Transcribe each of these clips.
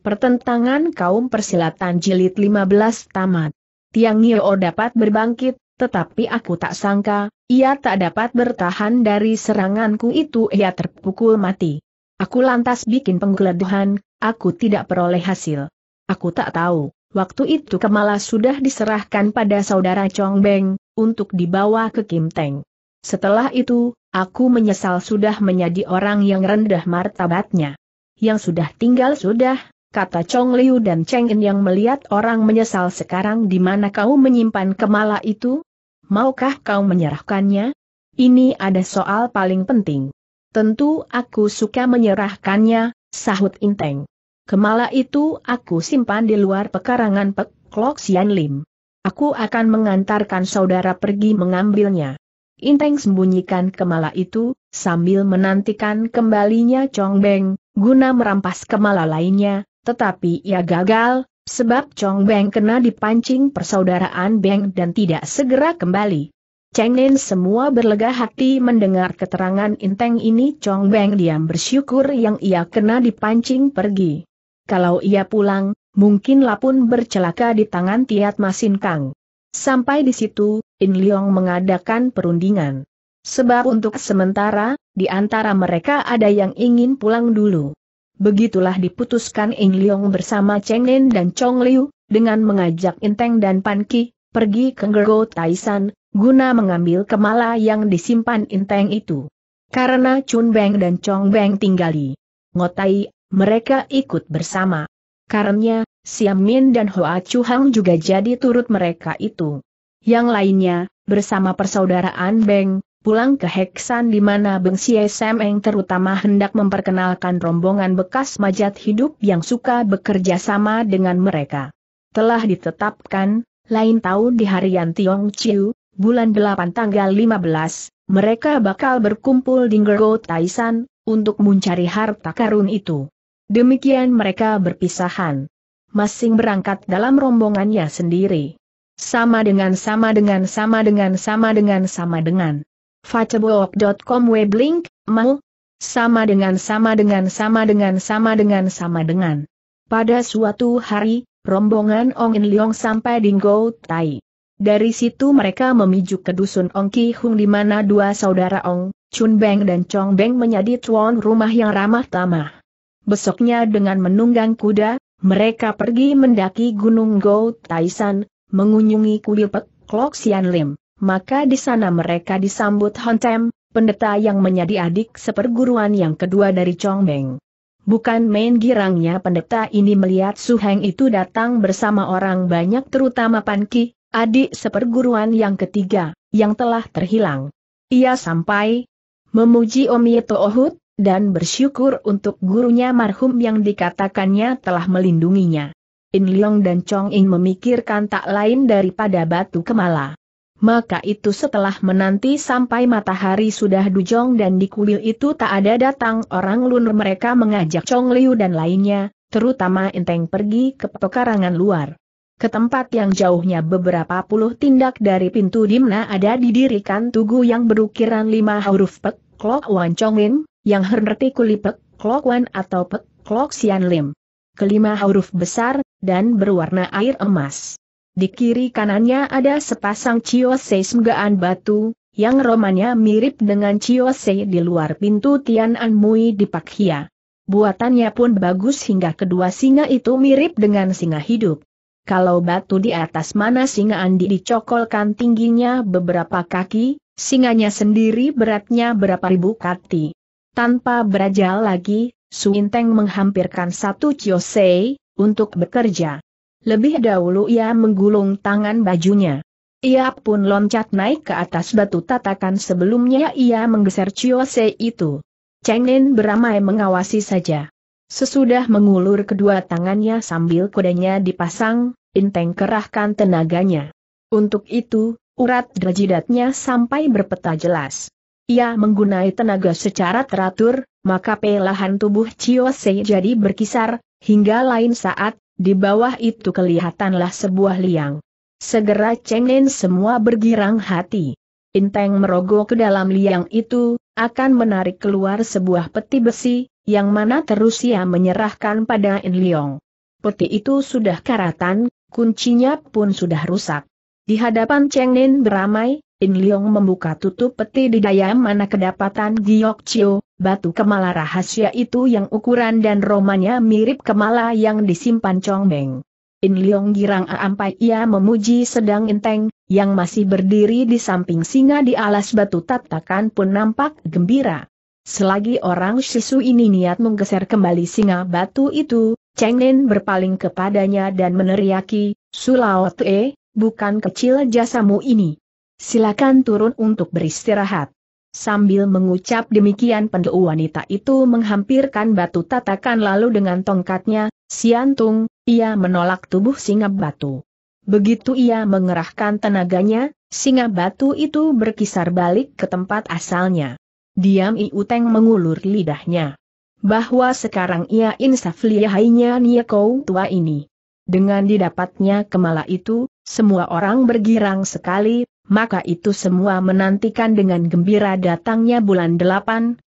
Pertentangan kaum persilatan jilid 15 tamat. Tiang Nio dapat berbangkit, tetapi aku tak sangka, ia tak dapat bertahan dari seranganku itu ia terpukul mati. Aku lantas bikin penggeledahan, aku tidak peroleh hasil. Aku tak tahu, waktu itu Kemala sudah diserahkan pada saudara Chong Beng, untuk dibawa ke Kim Teng. Setelah itu, aku menyesal sudah menjadi orang yang rendah martabatnya. Yang sudah tinggal sudah, kata Chong Liu dan Cheng In yang melihat orang menyesal sekarang di mana kau menyimpan kemala itu? Maukah kau menyerahkannya? Ini ada soal paling penting. Tentu aku suka menyerahkannya, sahut Inteng. Kemala itu aku simpan di luar pekarangan Pek Klok Sian Lim. Aku akan mengantarkan saudara pergi mengambilnya. Inteng sembunyikan kemala itu, sambil menantikan kembalinya Chong Beng, guna merampas kemala lainnya, tetapi ia gagal, sebab Chong Beng kena dipancing persaudaraan Beng dan tidak segera kembali. Cheng Nin semua berlega hati mendengar keterangan Inteng ini Chong Beng diam bersyukur yang ia kena dipancing pergi. Kalau ia pulang, mungkinlah pun bercelaka di tangan Tiat Masin Kang. Sampai di situ, In Leong mengadakan perundingan. Sebab untuk sementara, di antara mereka ada yang ingin pulang dulu. Begitulah diputuskan Ing Liong bersama Cheng Nen dan Chong Liu, dengan mengajak Inteng dan Pan Ki, pergi ke Gergo Taisan, guna mengambil kemala yang disimpan Inteng itu. Karena Chun Beng dan Chong Beng tinggali Ngotai, mereka ikut bersama. Karena, Siam Min dan Hoa Chu Hang juga jadi turut mereka itu. Yang lainnya, bersama persaudaraan Beng, pulang ke Heksan di mana Beng Xie Semeng terutama hendak memperkenalkan rombongan bekas majat hidup yang suka bekerja sama dengan mereka. Telah ditetapkan, lain tahu di harian Tiong Chiu, bulan 8 tanggal 15, mereka bakal berkumpul di Gergo Taisan, untuk mencari harta karun itu. Demikian mereka berpisahan. Masing berangkat dalam rombongannya sendiri. Sama dengan sama dengan sama dengan sama dengan sama dengan facebook.com weblink, mau, sama dengan sama dengan sama dengan sama dengan sama dengan. Pada suatu hari, rombongan Ong In Leong sampai di Ngou Tai. Dari situ mereka memiju ke dusun Ong Ki Hung di mana dua saudara Ong, Chun Beng dan Chong Beng menjadi tuan rumah yang ramah tamah. Besoknya dengan menunggang kuda, mereka pergi mendaki Gunung Tai San, mengunjungi kuil Pek Klok Sian Lim maka di sana mereka disambut Hontem, pendeta yang menjadi adik seperguruan yang kedua dari Chongbeng. Bukan main girangnya pendeta ini melihat Su Heng itu datang bersama orang banyak terutama Pan Ki, adik seperguruan yang ketiga, yang telah terhilang. Ia sampai memuji Omieto Ohut, dan bersyukur untuk gurunya marhum yang dikatakannya telah melindunginya. In Leong dan Chong In memikirkan tak lain daripada batu kemala maka itu setelah menanti sampai matahari sudah dujong dan di kuil itu tak ada datang orang lunar mereka mengajak Chong Liu dan lainnya, terutama enteng pergi ke pekarangan luar. Ke tempat yang jauhnya beberapa puluh tindak dari pintu dimna ada didirikan tugu yang berukiran lima huruf pek, klok wan Lin, yang hermerti kuli pek, klok wan atau pek, klok sian lim. Kelima huruf besar, dan berwarna air emas. Di kiri kanannya ada sepasang ciosei semgaan batu, yang romannya mirip dengan ciosei di luar pintu Tiananmui Mui di Pakia. Buatannya pun bagus hingga kedua singa itu mirip dengan singa hidup. Kalau batu di atas mana singa Andi dicokolkan tingginya beberapa kaki, singanya sendiri beratnya berapa ribu kati. Tanpa berajal lagi, Suinteng menghampirkan satu ciosei, untuk bekerja. Lebih dahulu ia menggulung tangan bajunya. Ia pun loncat naik ke atas batu tatakan sebelumnya ia menggeser Se itu. Cheng Nen beramai mengawasi saja. Sesudah mengulur kedua tangannya sambil kudanya dipasang, Inteng kerahkan tenaganya. Untuk itu, urat derjidatnya sampai berpeta jelas. Ia menggunai tenaga secara teratur, maka pelahan tubuh Se jadi berkisar, hingga lain saat, di bawah itu kelihatanlah sebuah liang. Segera Cengin semua bergirang hati. Inteng merogoh ke dalam liang itu, akan menarik keluar sebuah peti besi, yang mana terus ia menyerahkan pada In Leong. Peti itu sudah karatan, kuncinya pun sudah rusak. Di hadapan Cheng Nin beramai, In Leong membuka tutup peti di daya mana kedapatan Giok Chio, batu kemala rahasia itu yang ukuran dan romanya mirip kemala yang disimpan Chong Beng. In Leong girang aampai ia memuji sedang Enteng yang masih berdiri di samping singa di alas batu tatakan pun nampak gembira. Selagi orang sisu ini niat menggeser kembali singa batu itu, Cheng Nen berpaling kepadanya dan meneriaki, Sulao Tue, bukan kecil jasamu ini silakan turun untuk beristirahat. Sambil mengucap demikian pendu wanita itu menghampirkan batu tatakan lalu dengan tongkatnya, siantung, ia menolak tubuh singa batu. Begitu ia mengerahkan tenaganya, singa batu itu berkisar balik ke tempat asalnya. Diam Iuteng mengulur lidahnya. Bahwa sekarang ia insaf lihainya Niekou tua ini. Dengan didapatnya kemala itu, semua orang bergirang sekali, maka itu semua menantikan dengan gembira datangnya bulan 8,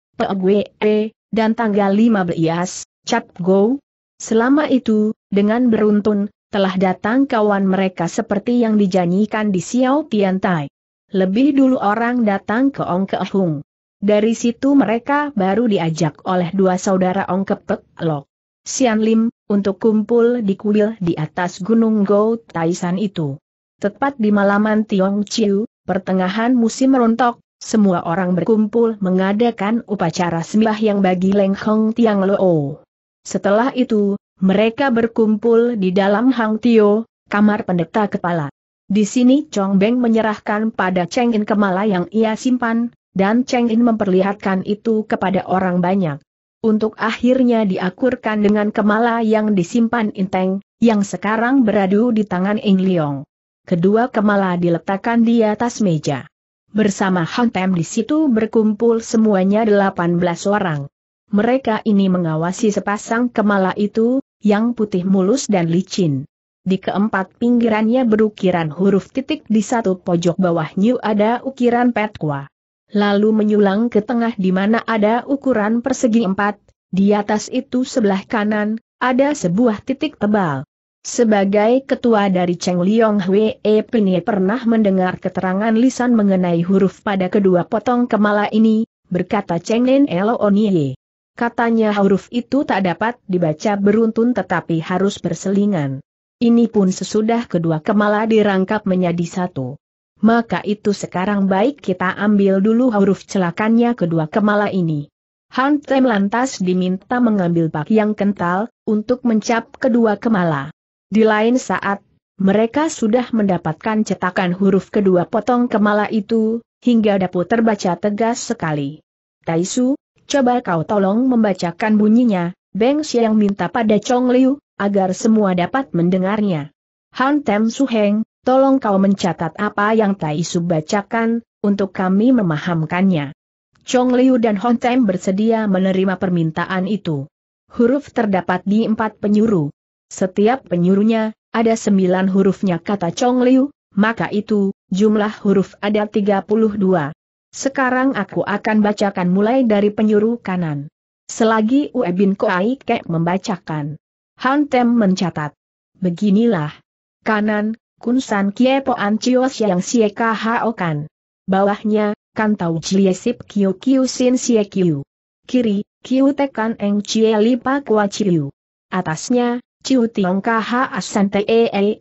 e, dan tanggal 15, Cap Go. Selama itu, dengan beruntun, telah datang kawan mereka seperti yang dijanjikan di Xiao Tian Tai. Lebih dulu orang datang ke Ong Ke Hung. Dari situ mereka baru diajak oleh dua saudara Ong Ke Pek Lok. Sian Lim, untuk kumpul di kuil di atas Gunung Go Taisan itu. Tepat di malaman Tiong Chiu, pertengahan musim rontok, semua orang berkumpul mengadakan upacara sembah yang bagi Leng Hong Tiang Lo. Setelah itu, mereka berkumpul di dalam Hang Tio, kamar pendeta kepala. Di sini Chong Beng menyerahkan pada Cheng In kemala yang ia simpan, dan Cheng In memperlihatkan itu kepada orang banyak. Untuk akhirnya diakurkan dengan kemala yang disimpan Inteng, yang sekarang beradu di tangan Ing Liong kedua kemala diletakkan di atas meja. Bersama Hantem di situ berkumpul semuanya delapan belas orang. Mereka ini mengawasi sepasang kemala itu, yang putih mulus dan licin. Di keempat pinggirannya berukiran huruf titik di satu pojok bawahnya ada ukiran petqua. Lalu menyulang ke tengah di mana ada ukuran persegi empat, di atas itu sebelah kanan, ada sebuah titik tebal. Sebagai ketua dari Cheng Liong Hwee Pinye pernah mendengar keterangan lisan mengenai huruf pada kedua potong kemala ini, berkata Cheng Nen Onye. Katanya huruf itu tak dapat dibaca beruntun tetapi harus berselingan. Ini pun sesudah kedua kemala dirangkap menjadi satu. Maka itu sekarang baik kita ambil dulu huruf celakannya kedua kemala ini. Han Tem lantas diminta mengambil pak yang kental, untuk mencap kedua kemala. Di lain saat, mereka sudah mendapatkan cetakan huruf kedua potong kemala itu, hingga dapur terbaca tegas sekali. Taisu, coba kau tolong membacakan bunyinya, Beng Xiang minta pada Chong Liu, agar semua dapat mendengarnya. Han Tem Su Heng, tolong kau mencatat apa yang Taisu bacakan, untuk kami memahamkannya. Chong Liu dan Hon Tem bersedia menerima permintaan itu. Huruf terdapat di empat penyuruh. Setiap penyuruhnya, ada sembilan hurufnya kata Chong Liu, maka itu, jumlah huruf ada tiga puluh dua. Sekarang aku akan bacakan mulai dari penyuruh kanan. Selagi Ue Bin Koai Kek membacakan. Han Tem mencatat. Beginilah. Kanan, Kun San Kie Po An Chio Siang Sie Hao Kan. Bawahnya, Kan Tau Jie Sip Kiu Kiu Sin Sie Kiu. Kiri, Kiu Tekan Eng Chie Lipa Kua Chiu. Atasnya, Ciu Tiong Kha Asan Tee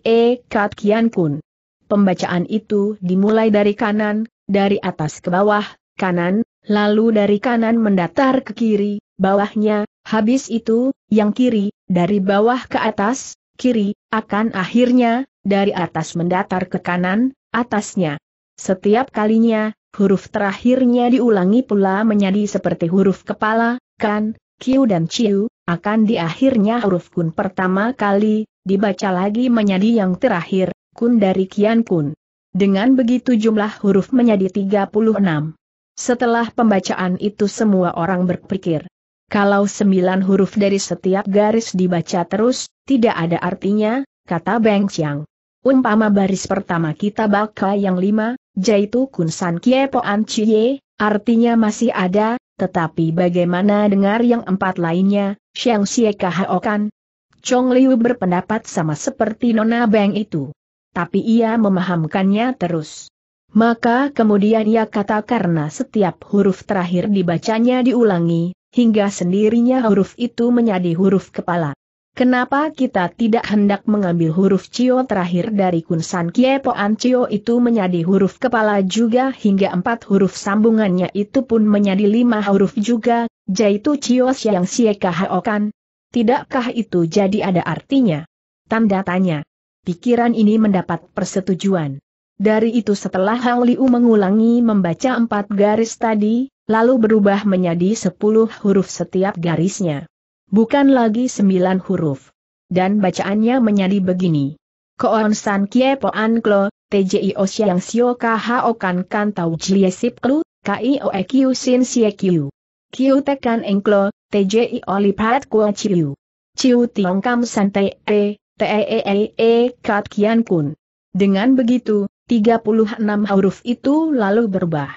Kat Kian Kun. Pembacaan itu dimulai dari kanan, dari atas ke bawah, kanan, lalu dari kanan mendatar ke kiri, bawahnya, habis itu, yang kiri, dari bawah ke atas, kiri, akan akhirnya, dari atas mendatar ke kanan, atasnya. Setiap kalinya, huruf terakhirnya diulangi pula menjadi seperti huruf kepala, kan, Qiu dan Chiu, akan di akhirnya huruf kun pertama kali, dibaca lagi menjadi yang terakhir, kun dari kian kun. Dengan begitu jumlah huruf menjadi 36. Setelah pembacaan itu semua orang berpikir, kalau sembilan huruf dari setiap garis dibaca terus, tidak ada artinya, kata Beng Chiang. Umpama baris pertama kita baca yang lima, yaitu kun san kie poan cie, artinya masih ada, tetapi bagaimana dengar yang empat lainnya, Xiang Xie Kahaokan? Chong Liu berpendapat sama seperti Nona Beng itu. Tapi ia memahamkannya terus. Maka kemudian ia kata karena setiap huruf terakhir dibacanya diulangi, hingga sendirinya huruf itu menjadi huruf kepala. Kenapa kita tidak hendak mengambil huruf Cio terakhir dari Kunsan Kiepoan Cio itu menjadi huruf kepala juga hingga empat huruf sambungannya itu pun menjadi lima huruf juga, yaitu Cio Siang haokan. Tidakkah itu jadi ada artinya? Tanda tanya. Pikiran ini mendapat persetujuan. Dari itu setelah Hang Liu mengulangi membaca empat garis tadi, lalu berubah menjadi sepuluh huruf setiap garisnya bukan lagi sembilan huruf. Dan bacaannya menjadi begini. Koon San Kie po an Klo, TJI O Siang Sio o Kan Kan Tau jie Sip Klu, KIO kiu e Sin Sie Q. Q Tekan klo TJI O Lipat Kua Chiu. Chiu Tiong Kam san te E, te e e E e Kat Kian Kun. Dengan begitu, 36 huruf itu lalu berubah.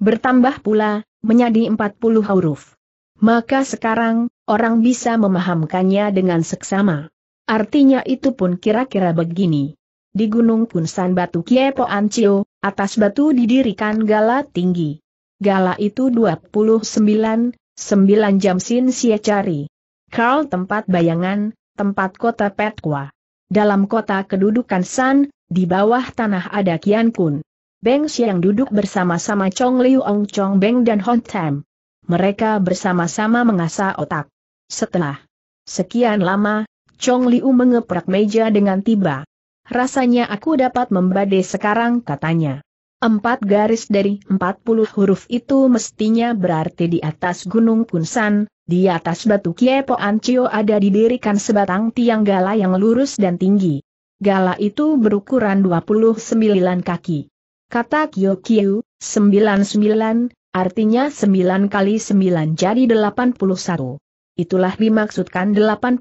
Bertambah pula, menjadi 40 huruf. Maka sekarang, orang bisa memahamkannya dengan seksama. Artinya itu pun kira-kira begini. Di Gunung punsan Batu Kiepo Ancio, atas batu didirikan gala tinggi. Gala itu 29, 9 jam sin sia cari. Karl tempat bayangan, tempat kota Petkwa. Dalam kota kedudukan San, di bawah tanah ada Kian Kun. Beng Xiang duduk bersama-sama Chong Liu Ong Chong Beng dan Hon Tam. Mereka bersama-sama mengasah otak. Setelah sekian lama, Chong Liu mengeprak meja dengan tiba. Rasanya aku dapat membadai sekarang katanya. Empat garis dari empat puluh huruf itu mestinya berarti di atas gunung Kunsan, di atas batu Kiepo Ancio ada didirikan sebatang tiang gala yang lurus dan tinggi. Gala itu berukuran 29 kaki. Kata sembilan 99, artinya 9 kali 9 jadi 81 itulah dimaksudkan 81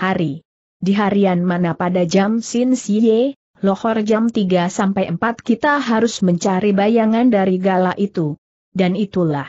hari. Di harian mana pada jam Sin Siye, lohor jam 3 sampai 4 kita harus mencari bayangan dari gala itu. Dan itulah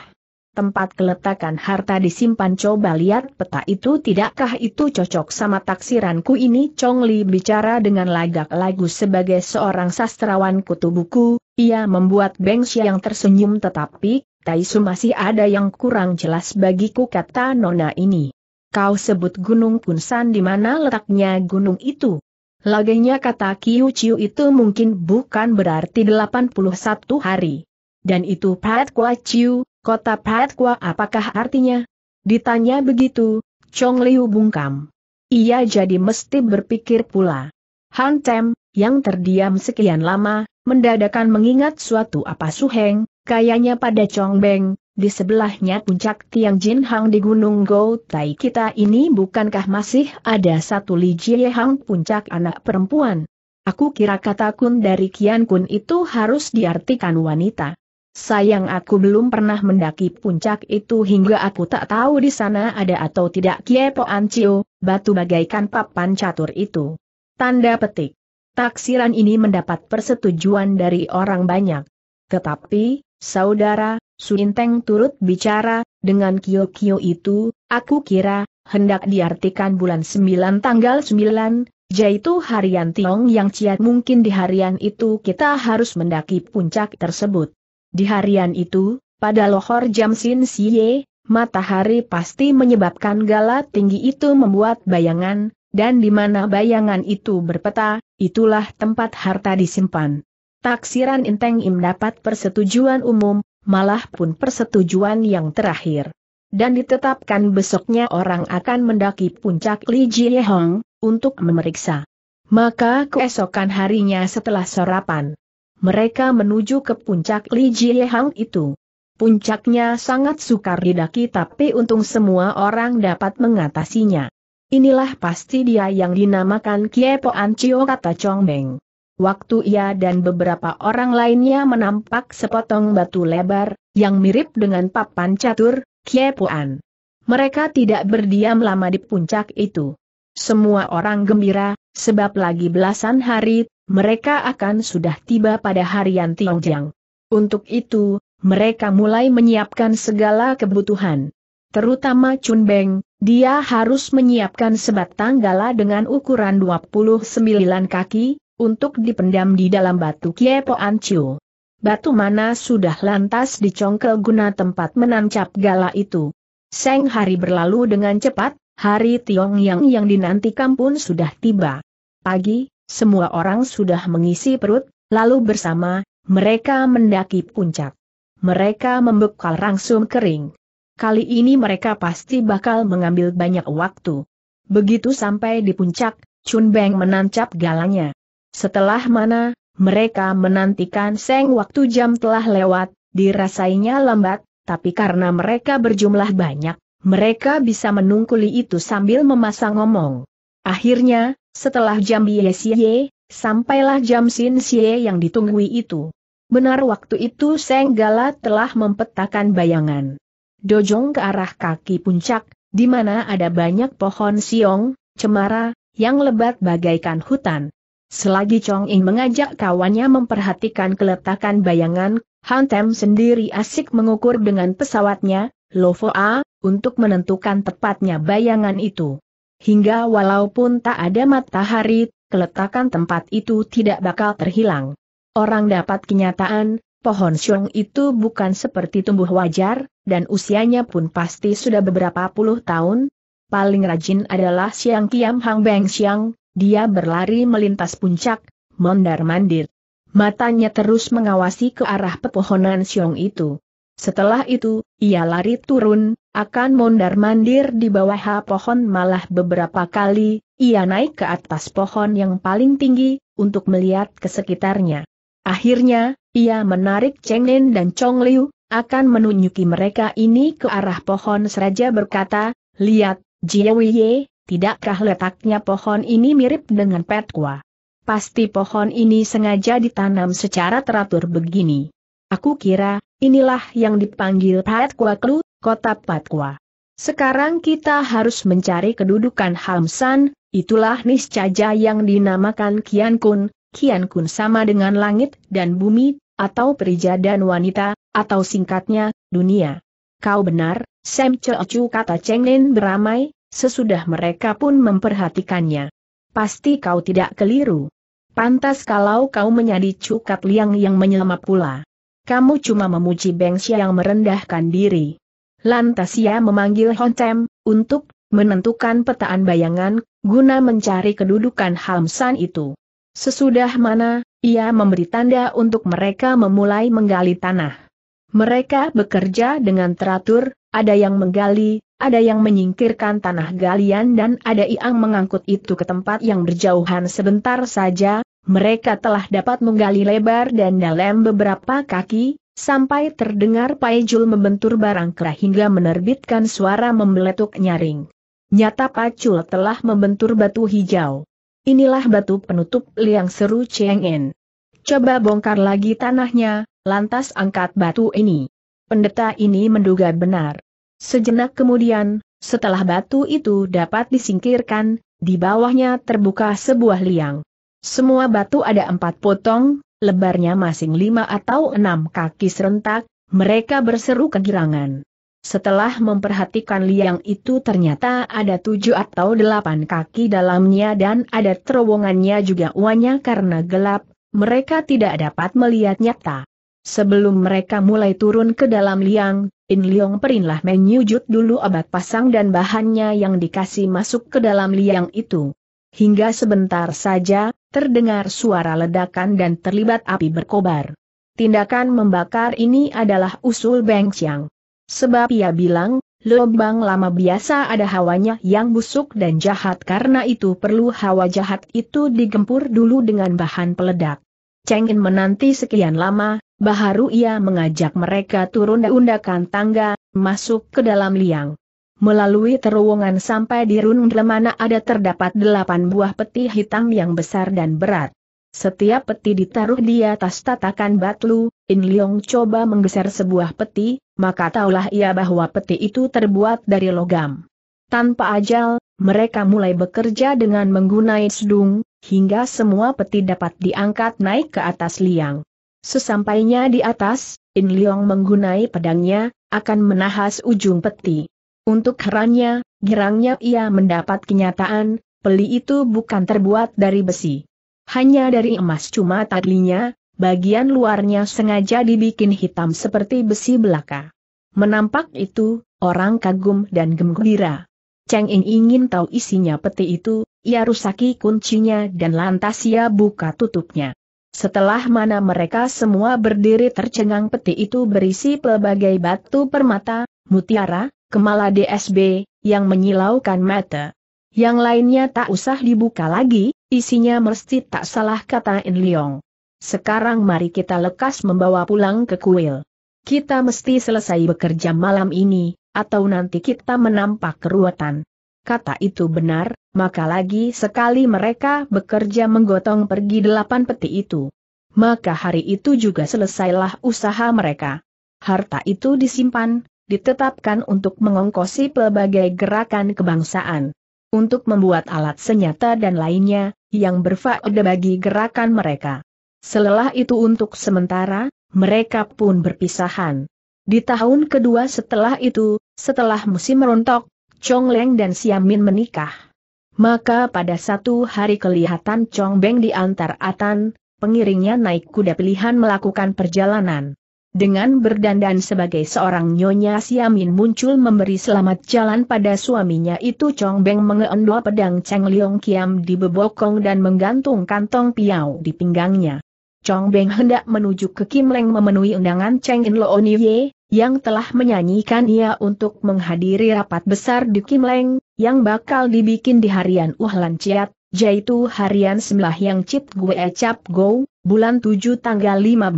tempat keletakan harta disimpan coba lihat peta itu tidakkah itu cocok sama taksiranku ini Chong Li bicara dengan lagak lagu sebagai seorang sastrawan kutu buku, ia membuat Beng yang tersenyum tetapi Taisu masih ada yang kurang jelas bagiku kata Nona ini. Kau sebut Gunung Punsan di mana letaknya gunung itu? Lagenya kata Kiu Chiu itu mungkin bukan berarti 81 hari. Dan itu Pat Kwa Chiu, kota Pat Kwa apakah artinya? Ditanya begitu, Chong Liu bungkam. Ia jadi mesti berpikir pula. Han Tem, yang terdiam sekian lama, mendadakan mengingat suatu apa Suheng, Kayanya pada Chong Beng, di sebelahnya puncak Tiang Jin Hang di Gunung Gou Tai kita ini bukankah masih ada satu Li Jie Hang puncak anak perempuan? Aku kira kata kun dari Kian Kun itu harus diartikan wanita. Sayang aku belum pernah mendaki puncak itu hingga aku tak tahu di sana ada atau tidak Kiepo Ancio, batu bagaikan papan catur itu. Tanda petik. Taksiran ini mendapat persetujuan dari orang banyak. Tetapi, Saudara, Suinteng turut bicara, dengan kio-kio itu, aku kira, hendak diartikan bulan 9 tanggal 9, yaitu harian Tiong yang Ciat mungkin di harian itu kita harus mendaki puncak tersebut. Di harian itu, pada lohor jam Sin Siye, matahari pasti menyebabkan gala tinggi itu membuat bayangan, dan di mana bayangan itu berpeta, itulah tempat harta disimpan. Taksiran Inteng Im dapat persetujuan umum, malah pun persetujuan yang terakhir. Dan ditetapkan besoknya orang akan mendaki puncak Li Jiehong, untuk memeriksa. Maka keesokan harinya setelah sarapan, mereka menuju ke puncak Li Jiehang itu. Puncaknya sangat sukar didaki tapi untung semua orang dapat mengatasinya. Inilah pasti dia yang dinamakan Kiepo Ancio kata Chong Beng. Waktu ia dan beberapa orang lainnya menampak sepotong batu lebar, yang mirip dengan papan catur, Kiepuan. Mereka tidak berdiam lama di puncak itu. Semua orang gembira, sebab lagi belasan hari, mereka akan sudah tiba pada harian Tiongjang. Untuk itu, mereka mulai menyiapkan segala kebutuhan. Terutama Chun Beng, dia harus menyiapkan sebatang gala dengan ukuran 29 kaki, untuk dipendam di dalam batu Kiepo ancu. Batu mana sudah lantas dicongkel guna tempat menancap gala itu. Seng hari berlalu dengan cepat, hari Tiong-yang yang dinantikan pun sudah tiba. Pagi, semua orang sudah mengisi perut, lalu bersama, mereka mendaki puncak. Mereka membekal rangsum kering. Kali ini mereka pasti bakal mengambil banyak waktu. Begitu sampai di puncak, Chun Beng menancap galanya. Setelah mana, mereka menantikan seng waktu jam telah lewat, dirasainya lambat, tapi karena mereka berjumlah banyak, mereka bisa menungkuli itu sambil memasang ngomong. Akhirnya, setelah jam Yesye, sampailah jam Sin Xie yang ditunggui itu. Benar waktu itu Seng Gala telah mempetakan bayangan. Dojong ke arah kaki puncak, di mana ada banyak pohon siong, cemara, yang lebat bagaikan hutan. Selagi Chong Ing mengajak kawannya memperhatikan keletakan bayangan, Han Tem sendiri asik mengukur dengan pesawatnya, A, untuk menentukan tepatnya bayangan itu. Hingga walaupun tak ada matahari, keletakan tempat itu tidak bakal terhilang. Orang dapat kenyataan, pohon siung itu bukan seperti tumbuh wajar, dan usianya pun pasti sudah beberapa puluh tahun, paling rajin adalah Siang Kiam Hang Beng Siang, dia berlari melintas puncak, mondar-mandir. Matanya terus mengawasi ke arah pepohonan Siong itu. Setelah itu, ia lari turun, akan mondar-mandir di bawah pohon malah beberapa kali, ia naik ke atas pohon yang paling tinggi, untuk melihat ke sekitarnya. Akhirnya, ia menarik Cheng Nen dan Chong Liu, akan menunjuki mereka ini ke arah pohon seraja berkata, Lihat, Jiawiye, tidakkah letaknya pohon ini mirip dengan petkua? Pasti pohon ini sengaja ditanam secara teratur begini. Aku kira, inilah yang dipanggil petkua Klu, kota petkua. Sekarang kita harus mencari kedudukan Hamsan, itulah niscaja yang dinamakan Kian Kun, Kian Kun sama dengan langit dan bumi, atau perija dan wanita, atau singkatnya, dunia. Kau benar, Sam Cheochu kata Cheng Nen beramai, Sesudah mereka pun memperhatikannya. Pasti kau tidak keliru. Pantas kalau kau menjadi cukat liang yang menyelamat pula. Kamu cuma memuji Xia yang merendahkan diri. Lantas ia memanggil Hontem, untuk menentukan petaan bayangan, guna mencari kedudukan Hamsan itu. Sesudah mana, ia memberi tanda untuk mereka memulai menggali tanah. Mereka bekerja dengan teratur, ada yang menggali, ada yang menyingkirkan tanah galian dan ada yang mengangkut itu ke tempat yang berjauhan sebentar saja, mereka telah dapat menggali lebar dan dalam beberapa kaki, sampai terdengar Paijul membentur barang kerah hingga menerbitkan suara membeletuk nyaring. Nyata Pacul telah membentur batu hijau. Inilah batu penutup liang seru Cheng En. Coba bongkar lagi tanahnya, lantas angkat batu ini. Pendeta ini menduga benar. Sejenak kemudian, setelah batu itu dapat disingkirkan, di bawahnya terbuka sebuah liang. Semua batu ada empat potong, lebarnya masing lima atau enam kaki serentak, mereka berseru kegirangan. Setelah memperhatikan liang itu ternyata ada tujuh atau delapan kaki dalamnya dan ada terowongannya juga uanya karena gelap, mereka tidak dapat melihat nyata. Sebelum mereka mulai turun ke dalam liang, In Leong perinlah menyujud dulu obat pasang dan bahannya yang dikasih masuk ke dalam liang itu. Hingga sebentar saja, terdengar suara ledakan dan terlibat api berkobar. Tindakan membakar ini adalah usul Beng Chiang. Sebab ia bilang, lubang lama biasa ada hawanya yang busuk dan jahat karena itu perlu hawa jahat itu digempur dulu dengan bahan peledak. Cengin menanti sekian lama, baharu ia mengajak mereka turun undakan tangga, masuk ke dalam liang. Melalui terowongan sampai di runung mana ada terdapat delapan buah peti hitam yang besar dan berat. Setiap peti ditaruh di atas tatakan batu. In Leong coba menggeser sebuah peti, maka taulah ia bahwa peti itu terbuat dari logam. Tanpa ajal, mereka mulai bekerja dengan menggunai sedung, hingga semua peti dapat diangkat naik ke atas liang. Sesampainya di atas, In Leong menggunai pedangnya, akan menahas ujung peti. Untuk herannya, gerangnya ia mendapat kenyataan, peli itu bukan terbuat dari besi. Hanya dari emas cuma tadinya, bagian luarnya sengaja dibikin hitam seperti besi belaka. Menampak itu, orang kagum dan gembira. Cheng Ying ingin tahu isinya peti itu, ia rusaki kuncinya dan lantas ia buka tutupnya. Setelah mana mereka semua berdiri tercengang peti itu berisi pelbagai batu permata, mutiara, kemala DSB, yang menyilaukan mata. Yang lainnya tak usah dibuka lagi, isinya mesti tak salah kata In Leong. Sekarang mari kita lekas membawa pulang ke kuil. Kita mesti selesai bekerja malam ini, atau nanti kita menampak keruatan kata itu benar, maka lagi sekali mereka bekerja menggotong pergi delapan peti itu. Maka hari itu juga selesailah usaha mereka. Harta itu disimpan, ditetapkan untuk mengongkosi pelbagai gerakan kebangsaan. Untuk membuat alat senjata dan lainnya, yang berfaedah bagi gerakan mereka. Selelah itu untuk sementara, mereka pun berpisahan. Di tahun kedua setelah itu, setelah musim rontok, Chong Leng dan Siamin menikah. Maka pada satu hari kelihatan Chong Beng diantar Atan, pengiringnya naik kuda pilihan melakukan perjalanan. Dengan berdandan sebagai seorang nyonya Siamin muncul memberi selamat jalan pada suaminya itu Chong Beng mengeendol pedang Cheng Liong Kiam di bebokong dan menggantung kantong piau di pinggangnya. Chong Beng hendak menuju ke Kim Leng memenuhi undangan Cheng In Lo Ye, yang telah menyanyikan ia untuk menghadiri rapat besar di Leng, yang bakal dibikin di harian Uhlan Ciat, yaitu harian semlah yang Cip Gue Cap Go, bulan 7 tanggal 15.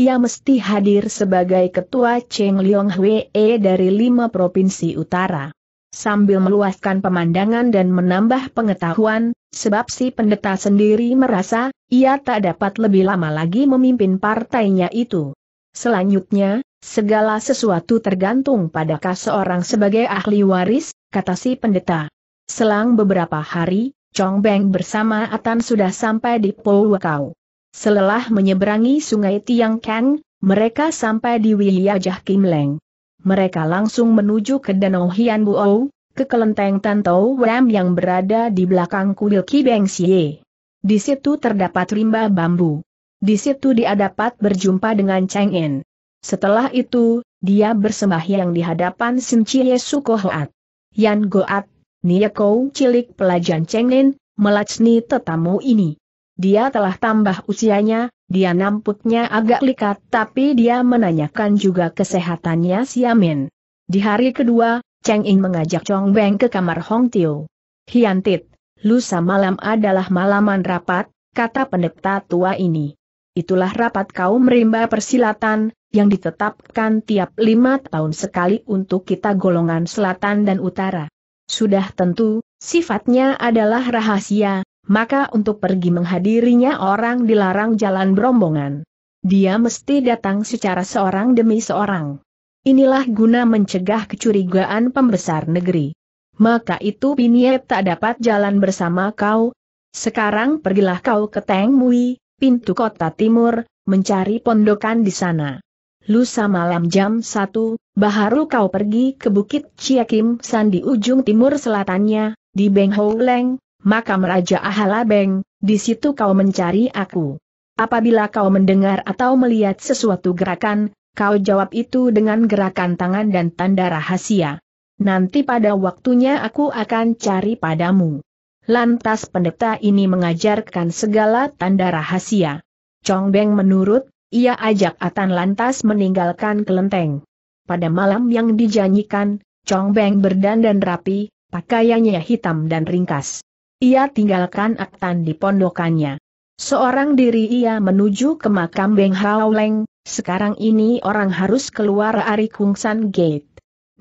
Ia mesti hadir sebagai ketua Cheng Leong Hwee dari lima provinsi utara. Sambil meluaskan pemandangan dan menambah pengetahuan, sebab si pendeta sendiri merasa, ia tak dapat lebih lama lagi memimpin partainya itu. Selanjutnya, Segala sesuatu tergantung padakah seorang sebagai ahli waris, kata si pendeta. Selang beberapa hari, Chong Beng bersama Atan sudah sampai di Po Wakau. Selelah menyeberangi sungai Tiang Kang, mereka sampai di wilayah Kim Leng. Mereka langsung menuju ke Danau Hian Buou, ke kelenteng Tantou Ram yang berada di belakang kuil Ki Beng Xie. Di situ terdapat rimba bambu. Di situ dia dapat berjumpa dengan Cheng En. Setelah itu, dia bersembahyang di hadapan Chie Sukohoat. Yan Goat, Nieko cilik pelajan Cengin, melacni tetamu ini. Dia telah tambah usianya, dia nampuknya agak likat tapi dia menanyakan juga kesehatannya Siamin. Di hari kedua, Cheng In mengajak Chong Beng ke kamar Hong Tio. Hiantit, lusa malam adalah malaman rapat, kata pendeta tua ini. Itulah rapat kaum rimba persilatan, yang ditetapkan tiap lima tahun sekali untuk kita golongan selatan dan utara. Sudah tentu, sifatnya adalah rahasia, maka untuk pergi menghadirinya orang dilarang jalan berombongan. Dia mesti datang secara seorang demi seorang. Inilah guna mencegah kecurigaan pembesar negeri. Maka itu Piniep tak dapat jalan bersama kau. Sekarang pergilah kau ke Tengmui, pintu kota timur, mencari pondokan di sana. Lusa malam jam 1, Baharu kau pergi ke Bukit Ciakim San di ujung timur selatannya, di Beng Leng, makam Raja Ahala Beng, di situ kau mencari aku. Apabila kau mendengar atau melihat sesuatu gerakan, kau jawab itu dengan gerakan tangan dan tanda rahasia. Nanti pada waktunya aku akan cari padamu. Lantas pendeta ini mengajarkan segala tanda rahasia. Chong Beng menurut ia ajak Atan lantas meninggalkan kelenteng. Pada malam yang dijanjikan, Chong Beng berdandan rapi, pakaiannya hitam dan ringkas. Ia tinggalkan Atan di pondokannya. Seorang diri ia menuju ke makam Beng Hao Leng, sekarang ini orang harus keluar dari San Gate.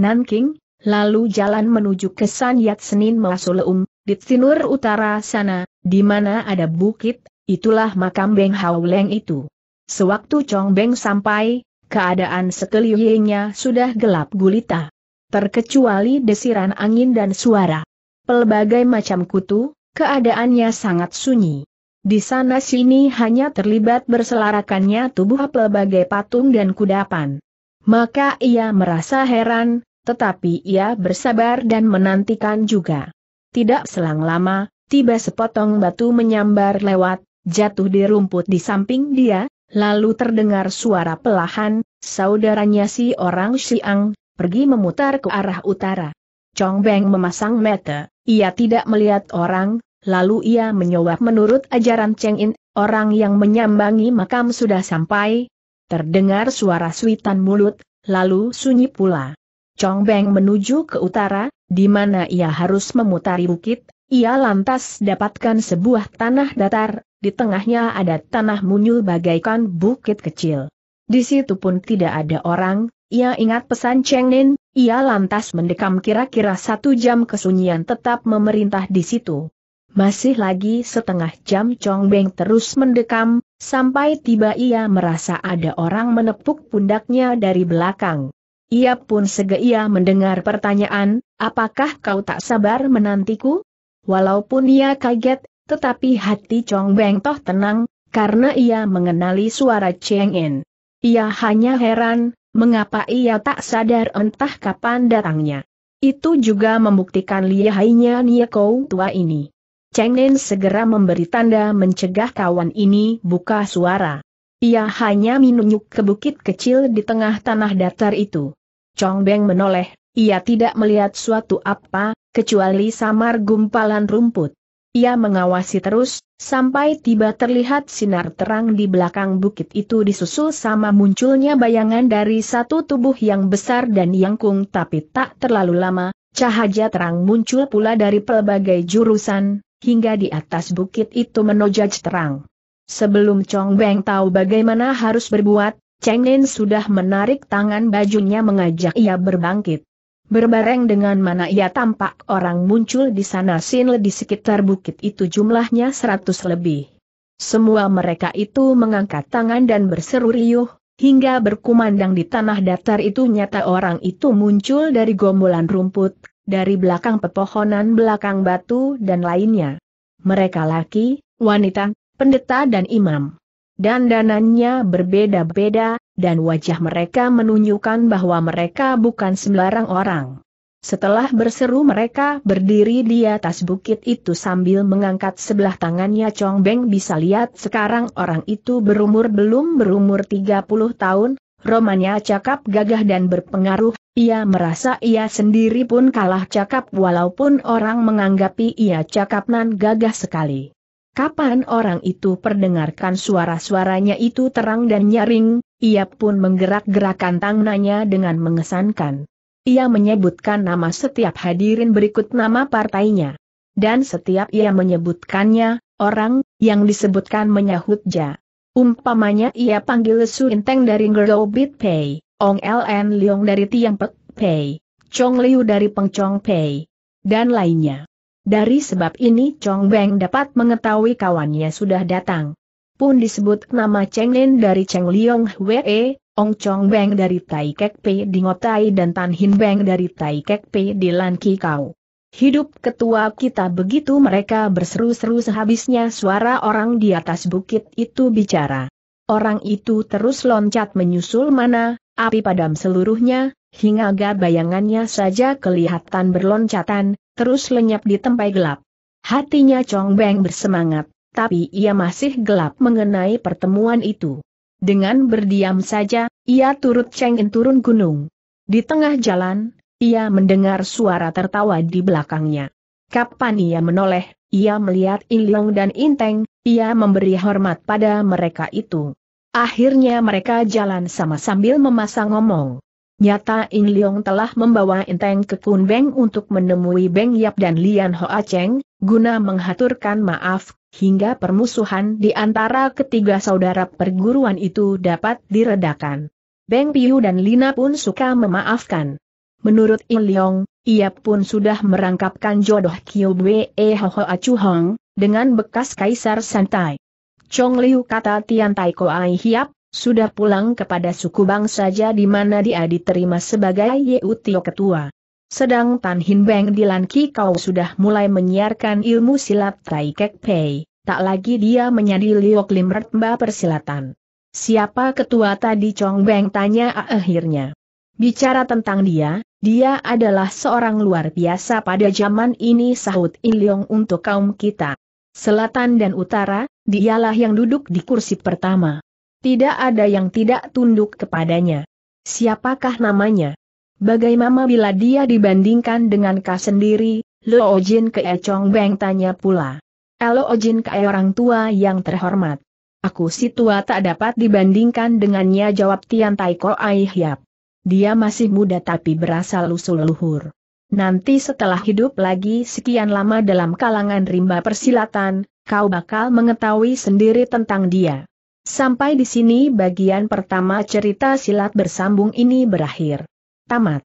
Nanking, lalu jalan menuju ke San Yat Senin Masuleum di Tinur Utara sana, di mana ada bukit, itulah makam Beng Hao Leng itu. Sewaktu Chong Beng sampai, keadaan sekelilingnya sudah gelap gulita. Terkecuali desiran angin dan suara. Pelbagai macam kutu, keadaannya sangat sunyi. Di sana sini hanya terlibat berselarakannya tubuh pelbagai patung dan kudapan. Maka ia merasa heran, tetapi ia bersabar dan menantikan juga. Tidak selang lama, tiba sepotong batu menyambar lewat, jatuh di rumput di samping dia, Lalu terdengar suara pelahan, saudaranya si orang Siang, pergi memutar ke arah utara. Chong Beng memasang mata, ia tidak melihat orang, lalu ia menyewa menurut ajaran Cheng In, orang yang menyambangi makam sudah sampai. Terdengar suara suitan mulut, lalu sunyi pula. Chong Beng menuju ke utara, di mana ia harus memutari bukit, ia lantas dapatkan sebuah tanah datar, di tengahnya ada tanah munyul bagaikan bukit kecil. Di situ pun tidak ada orang, ia ingat pesan Cheng Nin, ia lantas mendekam kira-kira satu jam kesunyian tetap memerintah di situ. Masih lagi setengah jam Chong Beng terus mendekam, sampai tiba ia merasa ada orang menepuk pundaknya dari belakang. Ia pun segera mendengar pertanyaan, apakah kau tak sabar menantiku? Walaupun ia kaget, tetapi hati Chong Beng Toh tenang, karena ia mengenali suara Cheng En. Ia hanya heran, mengapa ia tak sadar entah kapan datangnya. Itu juga membuktikan lihainya Niekou tua ini. Cheng En segera memberi tanda mencegah kawan ini buka suara. Ia hanya menunjuk ke bukit kecil di tengah tanah datar itu. Chong Beng menoleh, ia tidak melihat suatu apa, kecuali samar gumpalan rumput. Ia mengawasi terus, sampai tiba terlihat sinar terang di belakang bukit itu disusul sama munculnya bayangan dari satu tubuh yang besar dan yang kung tapi tak terlalu lama, cahaya terang muncul pula dari pelbagai jurusan, hingga di atas bukit itu menojaj terang. Sebelum Chong Beng tahu bagaimana harus berbuat, Cheng Nen sudah menarik tangan bajunya mengajak ia berbangkit. Berbareng dengan mana ia tampak orang muncul di sana sinle di sekitar bukit itu jumlahnya seratus lebih. Semua mereka itu mengangkat tangan dan berseru riuh, hingga berkumandang di tanah datar itu nyata orang itu muncul dari gombolan rumput, dari belakang pepohonan belakang batu dan lainnya. Mereka laki, wanita, pendeta dan imam. Dan dandanannya berbeda-beda, dan wajah mereka menunjukkan bahwa mereka bukan sembarang orang. Setelah berseru mereka berdiri di atas bukit itu sambil mengangkat sebelah tangannya Chong Beng bisa lihat sekarang orang itu berumur belum berumur 30 tahun, romannya cakap gagah dan berpengaruh, ia merasa ia sendiri pun kalah cakap walaupun orang menganggapi ia cakap nan gagah sekali. Kapan orang itu perdengarkan suara-suaranya itu terang dan nyaring, ia pun menggerak-gerakan tangannya dengan mengesankan. Ia menyebutkan nama setiap hadirin berikut nama partainya. Dan setiap ia menyebutkannya, orang yang disebutkan menyahut ja. Umpamanya ia panggil Su Inteng dari Ngerobit Pei, Ong LN Leong dari Tiang Pek Pei, Chong Liu dari Pengcong Pei, dan lainnya. Dari sebab ini Chong Beng dapat mengetahui kawannya sudah datang. Pun disebut nama Cheng Lin dari Cheng Liong Hwee, Ong Chong Beng dari Tai Kek Pei, di Ngotai dan Tan Hin Beng dari Tai Kek Pei di Lan Kau. Hidup ketua kita begitu mereka berseru-seru sehabisnya suara orang di atas bukit itu bicara. Orang itu terus loncat menyusul mana, api padam seluruhnya, hingga bayangannya saja kelihatan berloncatan, terus lenyap di tempat gelap. Hatinya Chong Beng bersemangat, tapi ia masih gelap mengenai pertemuan itu. Dengan berdiam saja, ia turut cengin turun gunung. Di tengah jalan, ia mendengar suara tertawa di belakangnya. Kapan ia menoleh, ia melihat Ilong dan Inteng, ia memberi hormat pada mereka itu. Akhirnya mereka jalan sama sambil memasang ngomong. Nyata In Leong telah membawa Enteng ke Kun Beng untuk menemui Beng Yap dan Lian Hoa Cheng, guna menghaturkan maaf, hingga permusuhan di antara ketiga saudara perguruan itu dapat diredakan. Beng Piu dan Lina pun suka memaafkan. Menurut In Leong, ia pun sudah merangkapkan jodoh Kiu Bwe Hoa Chu Hong, dengan bekas Kaisar Santai. Chong Liu kata Tian Tai Ko Ai Hiap, sudah pulang kepada suku bang saja di mana dia diterima sebagai Yeutio Ketua. Sedang Tan Hin Beng di Lan Ki Kau sudah mulai menyiarkan ilmu silat Tai Kek Pei, tak lagi dia menjadi Liok Lim Retmba persilatan. Siapa ketua tadi Chong Beng tanya akhirnya. Bicara tentang dia, dia adalah seorang luar biasa pada zaman ini sahut In untuk kaum kita. Selatan dan utara, dialah yang duduk di kursi pertama. Tidak ada yang tidak tunduk kepadanya. Siapakah namanya? Bagaimana bila dia dibandingkan dengan kau sendiri? Lo Ojin ke Chong Beng tanya pula. Lo Ojin ke orang tua yang terhormat. Aku si tua tak dapat dibandingkan dengannya jawab Tian Tai Ko Ai Hiap. Dia masih muda tapi berasal lusuh luhur. Nanti setelah hidup lagi sekian lama dalam kalangan rimba persilatan, kau bakal mengetahui sendiri tentang dia. Sampai di sini bagian pertama cerita silat bersambung ini berakhir. Tamat.